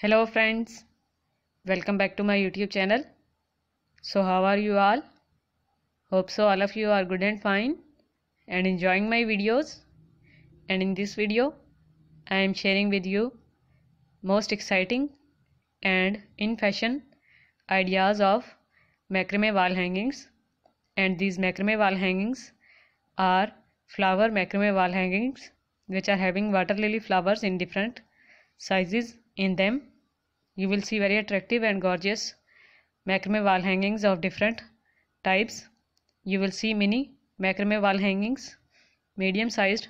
hello friends welcome back to my youtube channel so how are you all hope so all of you are good and fine and enjoying my videos and in this video i am sharing with you most exciting and in fashion ideas of macrame wall hangings and these macrame wall hangings are flower macrame wall hangings which are having water lily flowers in different sizes in them, you will see very attractive and gorgeous macrame wall hangings of different types. You will see mini macrame wall hangings, medium sized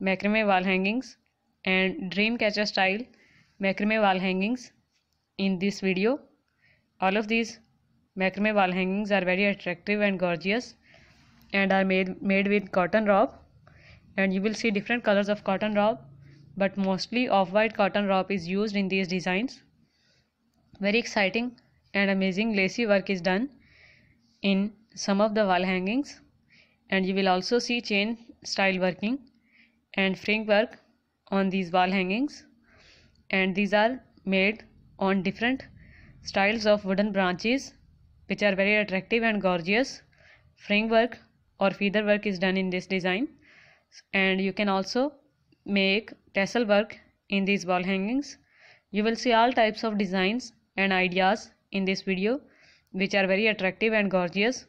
macrame wall hangings, and dream catcher style macrame wall hangings in this video. All of these macrame wall hangings are very attractive and gorgeous and are made, made with cotton rope and you will see different colors of cotton rope but mostly off-white cotton rope is used in these designs. Very exciting and amazing lacy work is done in some of the wall hangings and you will also see chain style working and fringe work on these wall hangings and these are made on different styles of wooden branches which are very attractive and gorgeous. Fringe work or feather work is done in this design and you can also make tassel work in these wall hangings. You will see all types of designs and ideas in this video which are very attractive and gorgeous.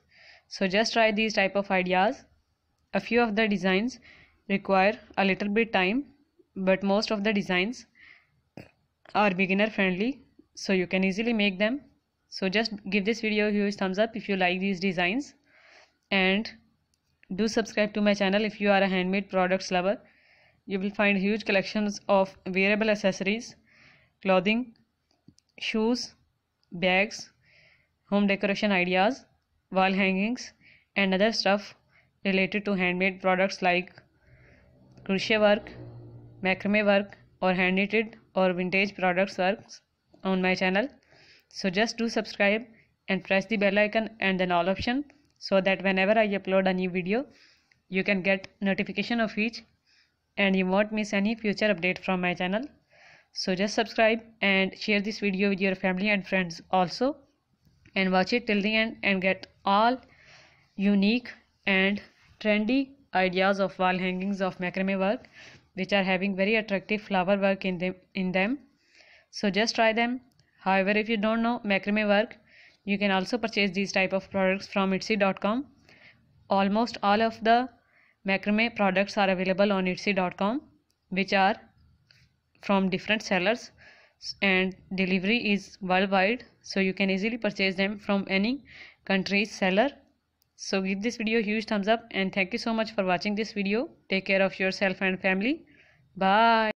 So just try these type of ideas. A few of the designs require a little bit time but most of the designs are beginner friendly so you can easily make them. So just give this video a huge thumbs up if you like these designs and do subscribe to my channel if you are a handmade products lover you will find huge collections of wearable accessories clothing shoes bags home decoration ideas wall hangings and other stuff related to handmade products like crochet work macrame work or hand knitted or vintage products works on my channel so just do subscribe and press the bell icon and then all option so that whenever i upload a new video you can get notification of each and you won't miss any future update from my channel. So just subscribe and share this video with your family and friends also and watch it till the end and get all unique and trendy ideas of wall hangings of macrame work which are having very attractive flower work in them in them so just try them however if you don't know macrame work you can also purchase these type of products from etsy.com almost all of the Macrame products are available on etsy.com which are from different sellers and delivery is worldwide so you can easily purchase them from any country's seller so give this video a huge thumbs up and thank you so much for watching this video take care of yourself and family bye